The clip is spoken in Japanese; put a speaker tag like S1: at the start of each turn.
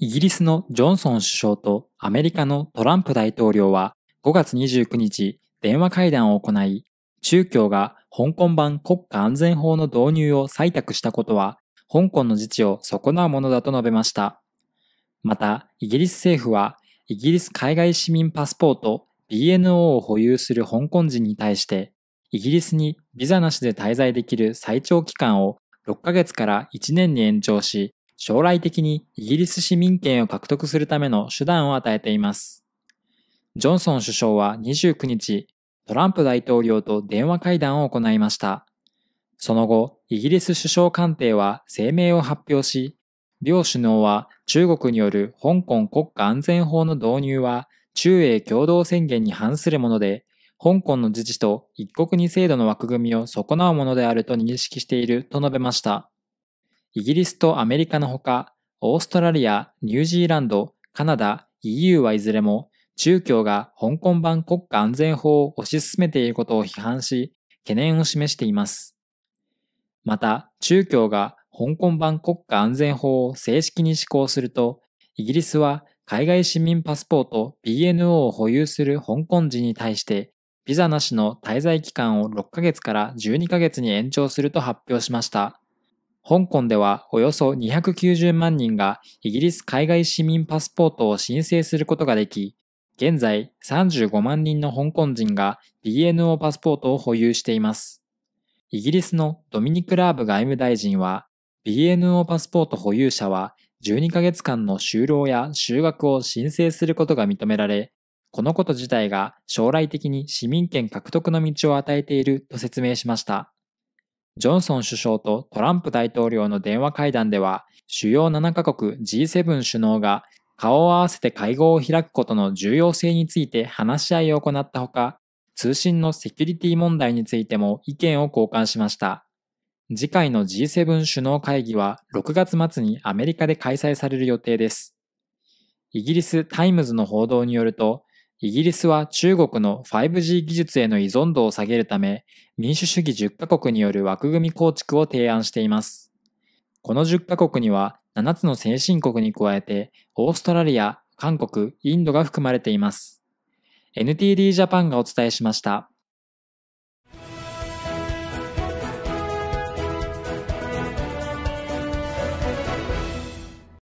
S1: イギリスのジョンソン首相とアメリカのトランプ大統領は5月29日電話会談を行い、中共が香港版国家安全法の導入を採択したことは、香港の自治を損なうものだと述べました。また、イギリス政府は、イギリス海外市民パスポート BNO を保有する香港人に対して、イギリスにビザなしで滞在できる最長期間を6ヶ月から1年に延長し、将来的にイギリス市民権を獲得するための手段を与えています。ジョンソン首相は29日、トランプ大統領と電話会談を行いました。その後、イギリス首相官邸は声明を発表し、両首脳は中国による香港国家安全法の導入は中英共同宣言に反するもので、香港の自治と一国二制度の枠組みを損なうものであると認識していると述べました。イギリスとアメリカのほか、オーストラリア、ニュージーランド、カナダ、EU はいずれも、中共が香港版国家安全法を推し進めていることを批判し、懸念を示しています。また、中共が香港版国家安全法を正式に施行すると、イギリスは海外市民パスポート BNO を保有する香港人に対して、ビザなしの滞在期間を6ヶ月から12ヶ月に延長すると発表しました。香港ではおよそ290万人がイギリス海外市民パスポートを申請することができ、現在35万人の香港人が BNO パスポートを保有しています。イギリスのドミニク・ラーブ外務大臣は、BNO パスポート保有者は12ヶ月間の就労や就学を申請することが認められ、このこと自体が将来的に市民権獲得の道を与えていると説明しました。ジョンソン首相とトランプ大統領の電話会談では、主要7カ国 G7 首脳が顔を合わせて会合を開くことの重要性について話し合いを行ったほか、通信のセキュリティ問題についても意見を交換しました。次回の G7 首脳会議は6月末にアメリカで開催される予定です。イギリスタイムズの報道によると、イギリスは中国の 5G 技術への依存度を下げるため、民主主義10カ国による枠組み構築を提案しています。この10カ国には7つの先進国に加えて、オーストラリア、韓国、インドが含まれています。NTD ジャパンがお伝えしました。